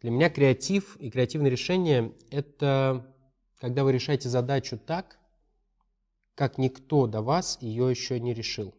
Для меня креатив и креативное решение – это когда вы решаете задачу так, как никто до вас ее еще не решил.